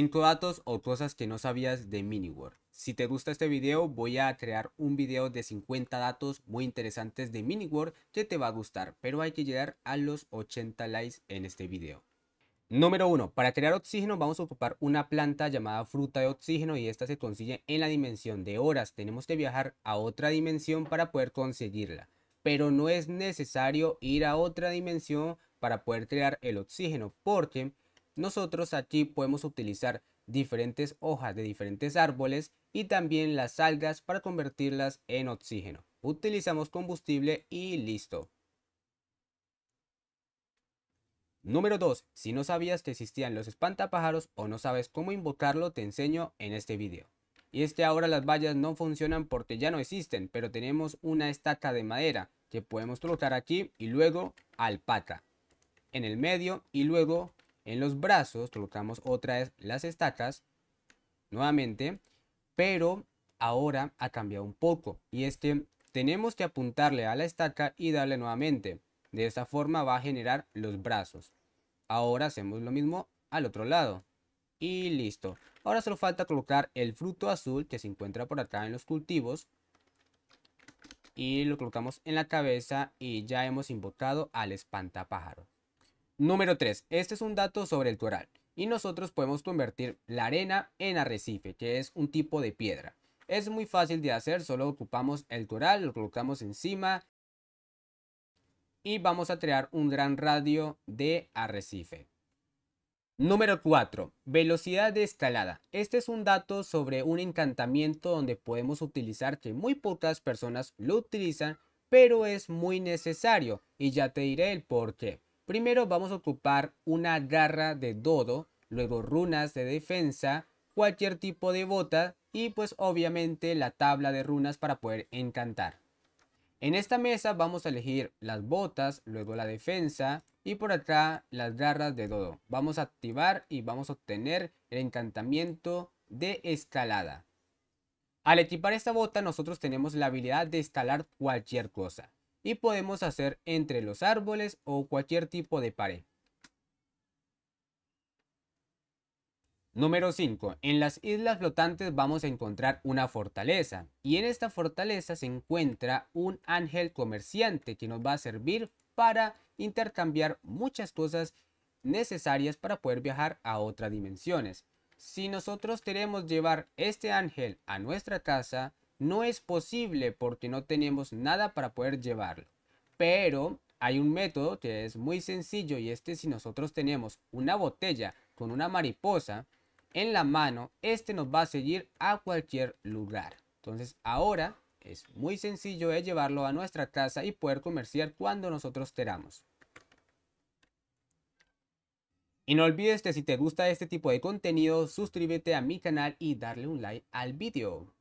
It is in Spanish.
5 datos o cosas que no sabías de MiniWorld. Si te gusta este video voy a crear un video de 50 datos muy interesantes de MiniWorld que te va a gustar, pero hay que llegar a los 80 likes en este video. Número 1. Para crear oxígeno vamos a ocupar una planta llamada fruta de oxígeno y esta se consigue en la dimensión de horas. Tenemos que viajar a otra dimensión para poder conseguirla. Pero no es necesario ir a otra dimensión para poder crear el oxígeno porque nosotros aquí podemos utilizar diferentes hojas de diferentes árboles y también las algas para convertirlas en oxígeno. Utilizamos combustible y listo. Número 2. Si no sabías que existían los espantapájaros o no sabes cómo invocarlo, te enseño en este video. Y es que ahora las vallas no funcionan porque ya no existen, pero tenemos una estaca de madera que podemos colocar aquí y luego alpaca en el medio y luego en los brazos, colocamos otra vez las estacas, nuevamente, pero ahora ha cambiado un poco, y es que tenemos que apuntarle a la estaca y darle nuevamente, de esta forma va a generar los brazos. Ahora hacemos lo mismo al otro lado, y listo. Ahora solo falta colocar el fruto azul que se encuentra por acá en los cultivos, y lo colocamos en la cabeza y ya hemos invocado al espantapájaro. Número 3. Este es un dato sobre el toral. Y nosotros podemos convertir la arena en arrecife, que es un tipo de piedra. Es muy fácil de hacer, solo ocupamos el toral, lo colocamos encima y vamos a crear un gran radio de arrecife. Número 4. Velocidad de escalada. Este es un dato sobre un encantamiento donde podemos utilizar que muy pocas personas lo utilizan, pero es muy necesario y ya te diré el por qué. Primero vamos a ocupar una garra de dodo, luego runas de defensa, cualquier tipo de bota y pues obviamente la tabla de runas para poder encantar. En esta mesa vamos a elegir las botas, luego la defensa y por acá las garras de dodo. Vamos a activar y vamos a obtener el encantamiento de escalada. Al equipar esta bota nosotros tenemos la habilidad de escalar cualquier cosa y podemos hacer entre los árboles o cualquier tipo de pared. Número 5. En las islas flotantes vamos a encontrar una fortaleza y en esta fortaleza se encuentra un ángel comerciante que nos va a servir para intercambiar muchas cosas necesarias para poder viajar a otras dimensiones. Si nosotros queremos llevar este ángel a nuestra casa, no es posible porque no tenemos nada para poder llevarlo. Pero hay un método que es muy sencillo y este si nosotros tenemos una botella con una mariposa en la mano, este nos va a seguir a cualquier lugar. Entonces ahora es muy sencillo de llevarlo a nuestra casa y poder comerciar cuando nosotros queramos. Y no olvides que si te gusta este tipo de contenido, suscríbete a mi canal y darle un like al video.